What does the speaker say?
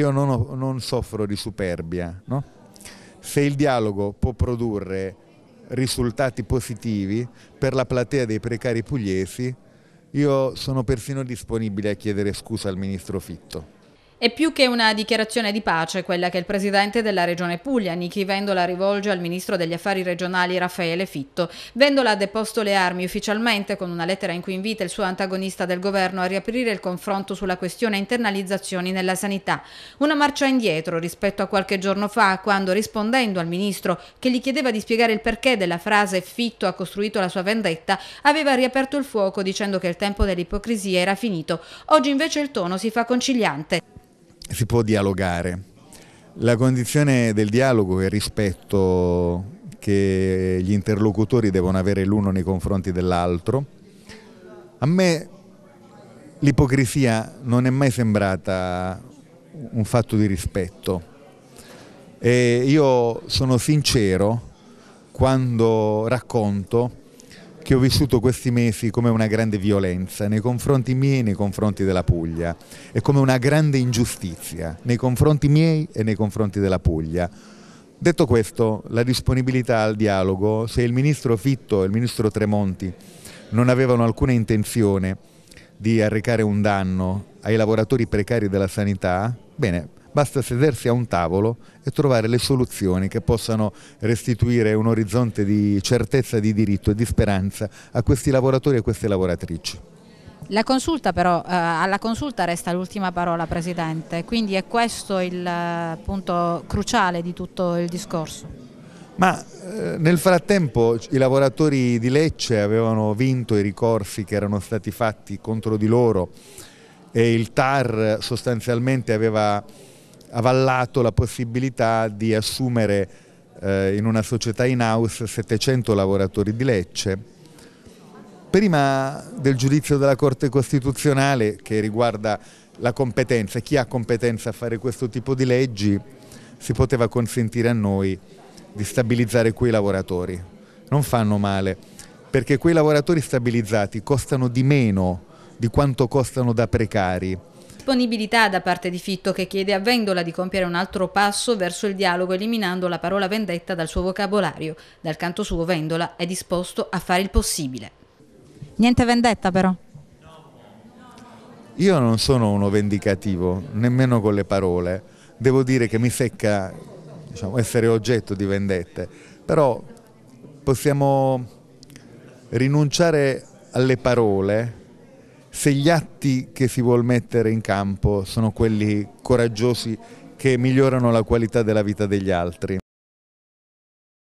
Io non, ho, non soffro di superbia, no? se il dialogo può produrre risultati positivi per la platea dei precari pugliesi, io sono persino disponibile a chiedere scusa al ministro Fitto. È più che una dichiarazione di pace quella che il presidente della regione Puglia, Niki Vendola, rivolge al ministro degli affari regionali Raffaele Fitto. Vendola ha deposto le armi ufficialmente con una lettera in cui invita il suo antagonista del governo a riaprire il confronto sulla questione internalizzazioni nella sanità. Una marcia indietro rispetto a qualche giorno fa, quando rispondendo al ministro che gli chiedeva di spiegare il perché della frase Fitto ha costruito la sua vendetta, aveva riaperto il fuoco dicendo che il tempo dell'ipocrisia era finito. Oggi invece il tono si fa conciliante si può dialogare. La condizione del dialogo è il rispetto che gli interlocutori devono avere l'uno nei confronti dell'altro. A me l'ipocrisia non è mai sembrata un fatto di rispetto. E io sono sincero quando racconto che ho vissuto questi mesi come una grande violenza nei confronti miei e nei confronti della Puglia e come una grande ingiustizia nei confronti miei e nei confronti della Puglia. Detto questo, la disponibilità al dialogo, se il ministro Fitto e il ministro Tremonti non avevano alcuna intenzione di arrecare un danno ai lavoratori precari della sanità, bene, Basta sedersi a un tavolo e trovare le soluzioni che possano restituire un orizzonte di certezza di diritto e di speranza a questi lavoratori e a queste lavoratrici. La consulta però, eh, alla consulta resta l'ultima parola Presidente, quindi è questo il eh, punto cruciale di tutto il discorso. Ma eh, nel frattempo i lavoratori di Lecce avevano vinto i ricorsi che erano stati fatti contro di loro e il TAR sostanzialmente aveva avallato la possibilità di assumere eh, in una società in house 700 lavoratori di Lecce. Prima del giudizio della Corte Costituzionale che riguarda la competenza, chi ha competenza a fare questo tipo di leggi, si poteva consentire a noi di stabilizzare quei lavoratori. Non fanno male, perché quei lavoratori stabilizzati costano di meno di quanto costano da precari disponibilità da parte di Fitto che chiede a Vendola di compiere un altro passo verso il dialogo eliminando la parola vendetta dal suo vocabolario. Dal canto suo Vendola è disposto a fare il possibile. Niente vendetta però. Io non sono uno vendicativo, nemmeno con le parole. Devo dire che mi secca diciamo, essere oggetto di vendette, però possiamo rinunciare alle parole se gli atti che si vuole mettere in campo sono quelli coraggiosi che migliorano la qualità della vita degli altri